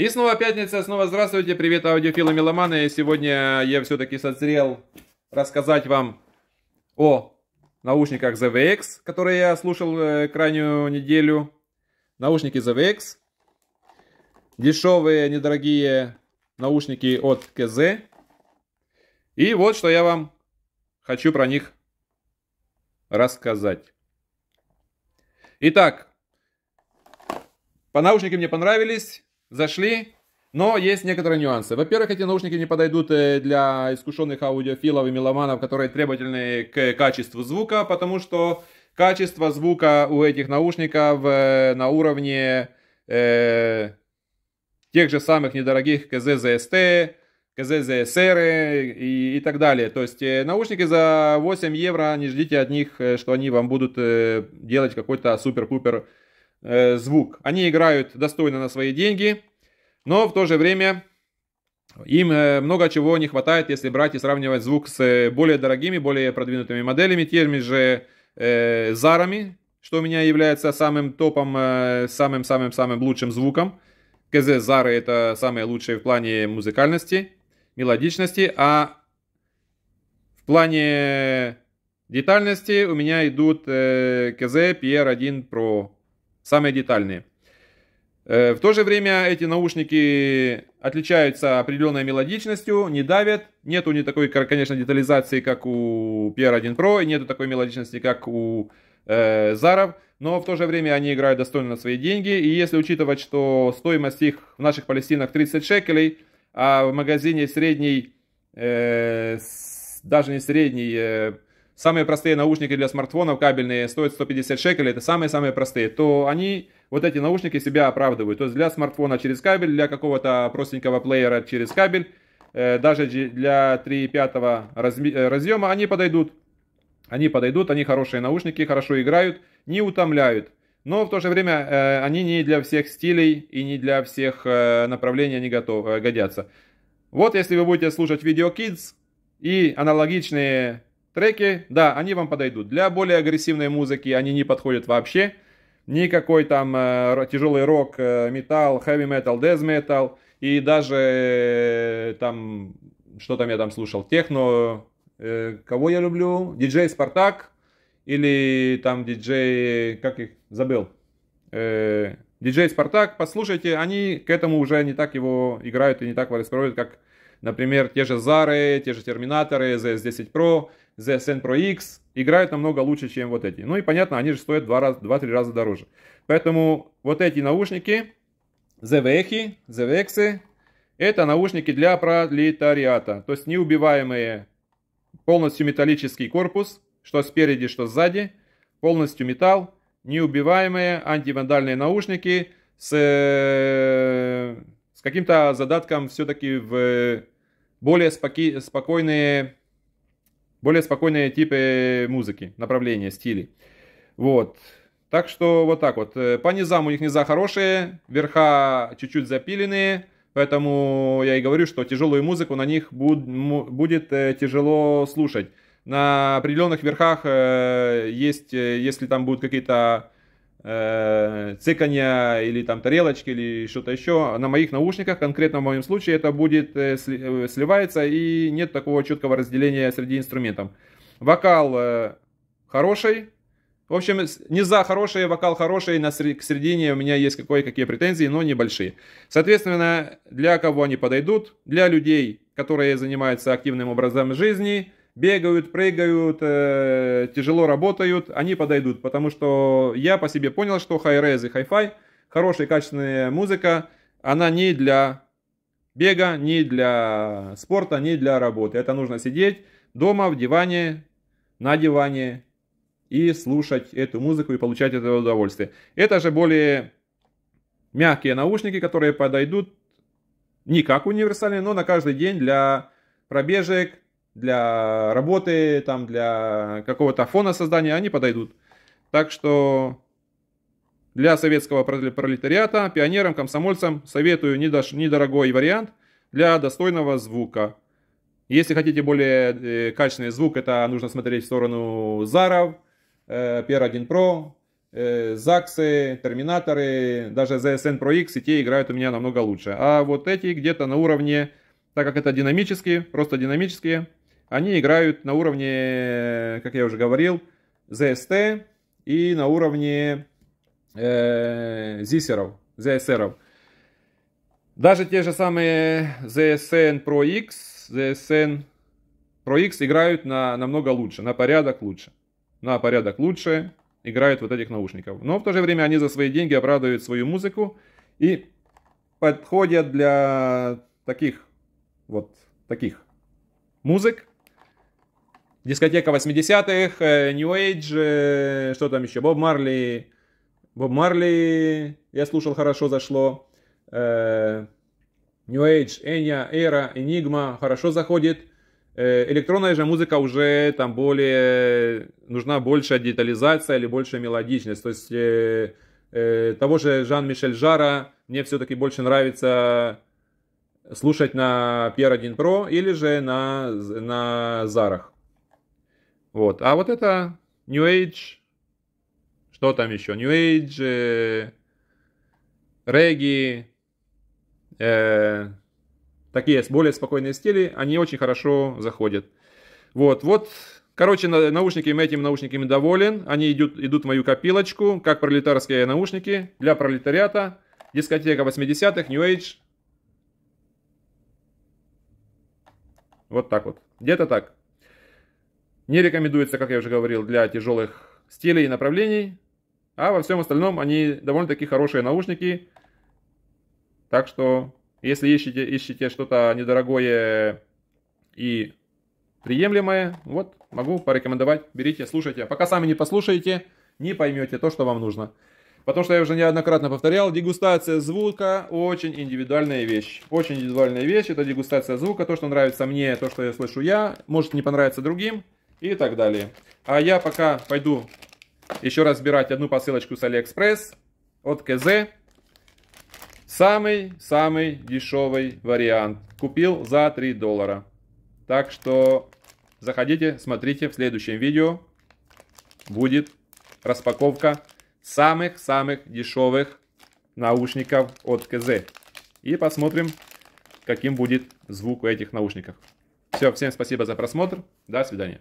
И снова пятница, снова здравствуйте, привет аудиофилы меломаны. Сегодня я все-таки созрел рассказать вам о наушниках ZVX, которые я слушал э, крайнюю неделю. Наушники ZVX. Дешевые, недорогие наушники от КЗ. И вот что я вам хочу про них рассказать. Итак, по наушникам мне понравились зашли, но есть некоторые нюансы. Во-первых, эти наушники не подойдут э, для искушенных аудиофилов и меломанов, которые требовательны к качеству звука, потому что качество звука у этих наушников э, на уровне э, тех же самых недорогих КЗЗСТ, КЗЗСР э, и, и так далее. То есть наушники за 8 евро, не ждите от них, что они вам будут делать какой-то супер-пупер э, звук. Они играют достойно на свои деньги, но в то же время им э, много чего не хватает, если брать и сравнивать звук с э, более дорогими, более продвинутыми моделями, теми же э, зарами, что у меня является самым топом, самым-самым-самым э, лучшим звуком. КЗ Зары это самые лучшие в плане музыкальности, мелодичности, а в плане детальности у меня идут э, КЗ Pierre 1 Pro самые детальные. Э, в то же время эти наушники отличаются определенной мелодичностью, не давят, нету не такой, конечно, детализации, как у PR1 Pro, и нету такой мелодичности, как у э, Заров, но в то же время они играют достойно на свои деньги, и если учитывать, что стоимость их в наших палестинах 30 шекелей, а в магазине средний, э, даже не средний, э, самые простые наушники для смартфонов кабельные стоят 150 шекелей, это самые-самые простые, то они, вот эти наушники себя оправдывают. То есть для смартфона через кабель, для какого-то простенького плеера через кабель, э, даже для 3.5 э, разъема они подойдут. Они подойдут, они хорошие наушники, хорошо играют, не утомляют. Но в то же время э, они не для всех стилей и не для всех э, направлений они готов, э, годятся. Вот если вы будете слушать видео Kids и аналогичные Треки, да, они вам подойдут. Для более агрессивной музыки они не подходят вообще. Никакой там э, тяжелый рок, э, металл, heavy metal, death metal. И даже э, там, что там я там слушал, техно, э, кого я люблю, диджей Спартак или там диджей, как их, забыл, э, диджей Спартак, послушайте, они к этому уже не так его играют и не так его воспроизводят, как Например, те же Zara, те же Терминаторы, ZS10 Pro, ZSN Pro X играют намного лучше, чем вот эти. Ну и понятно, они же стоят 2-3 раза дороже. Поэтому вот эти наушники, ZVX, ZVX, это наушники для пролетариата. То есть неубиваемые, полностью металлический корпус, что спереди, что сзади, полностью металл, неубиваемые антивандальные наушники с э, с каким-то задатком все-таки в э, более споки, спокойные, более спокойные типы музыки, направления, стили. Вот. Так что вот так вот. Э, по низам у них низа хорошие, верха чуть-чуть запиленные, поэтому я и говорю, что тяжелую музыку на них буд, будет э, тяжело слушать. На определенных верхах есть, если там будут какие-то э, цыканья или там тарелочки или что-то еще на моих наушниках, конкретно в моем случае это будет э, э, сливается и нет такого четкого разделения среди инструментов. Вокал э, хороший, в общем, не за хороший, вокал хороший, на сред... к середине у меня есть кое-какие претензии, но небольшие. Соответственно, для кого они подойдут? Для людей, которые занимаются активным образом жизни, бегают, прыгают, э, тяжело работают, они подойдут. Потому что я по себе понял, что хай-рез и хай-фай, хорошая качественная музыка, она не для бега, не для спорта, не для работы. Это нужно сидеть дома, в диване, на диване и слушать эту музыку и получать это удовольствие. Это же более мягкие наушники, которые подойдут не как универсальные, но на каждый день для пробежек, для работы, там, для какого-то фона создания, они подойдут. Так что для советского пролетариата, пионерам, комсомольцам советую недорогой вариант для достойного звука. Если хотите более э, качественный звук, это нужно смотреть в сторону Заров, PR1 Pro, Заксы, Терминаторы, даже ZSN Pro X, и те играют у меня намного лучше. А вот эти где-то на уровне, так как это динамические, просто динамические, они играют на уровне, как я уже говорил, ZST и на уровне э, ZSR. ZSR. Даже те же самые ZSN Pro X, ZSN Pro X играют на, намного лучше, на порядок лучше. На порядок лучше играют вот этих наушников. Но в то же время они за свои деньги обрадуют свою музыку и подходят для таких вот таких музык, Дискотека 80-х, э, New Age, э, что там еще, Боб Марли. Боб Марли, я слушал, хорошо зашло. Э, New Age, Эня, Эра, Энигма, хорошо заходит. Электронная же музыка уже там более, нужна большая детализация или большая мелодичность. То есть того же Жан-Мишель Жара мне все-таки больше нравится слушать на Pierre 1 Pro или же на, на Зарах. Вот. А вот это New Age, что там еще? New Age, э, регги, э, такие более спокойные стили, они очень хорошо заходят. Вот, вот, короче, наушниками этим наушниками доволен, они идут, идут в мою копилочку, как пролетарские наушники для пролетариата, дискотека 80-х, New Age. Вот так вот, где-то так. Не рекомендуется, как я уже говорил, для тяжелых стилей и направлений. А во всем остальном они довольно-таки хорошие наушники. Так что, если ищете, ищете что-то недорогое и приемлемое, вот, могу порекомендовать. Берите, слушайте. А пока сами не послушаете, не поймете то, что вам нужно. Потому что я уже неоднократно повторял, дегустация звука очень индивидуальная вещь. Очень индивидуальная вещь, это дегустация звука, то, что нравится мне, то, что я слышу я, может не понравиться другим и так далее. А я пока пойду еще разбирать одну посылочку с Алиэкспресс от КЗ. Самый-самый дешевый вариант. Купил за 3 доллара. Так что заходите, смотрите в следующем видео. Будет распаковка самых-самых дешевых наушников от КЗ. И посмотрим, каким будет звук у этих наушников. Все, всем спасибо за просмотр. До свидания.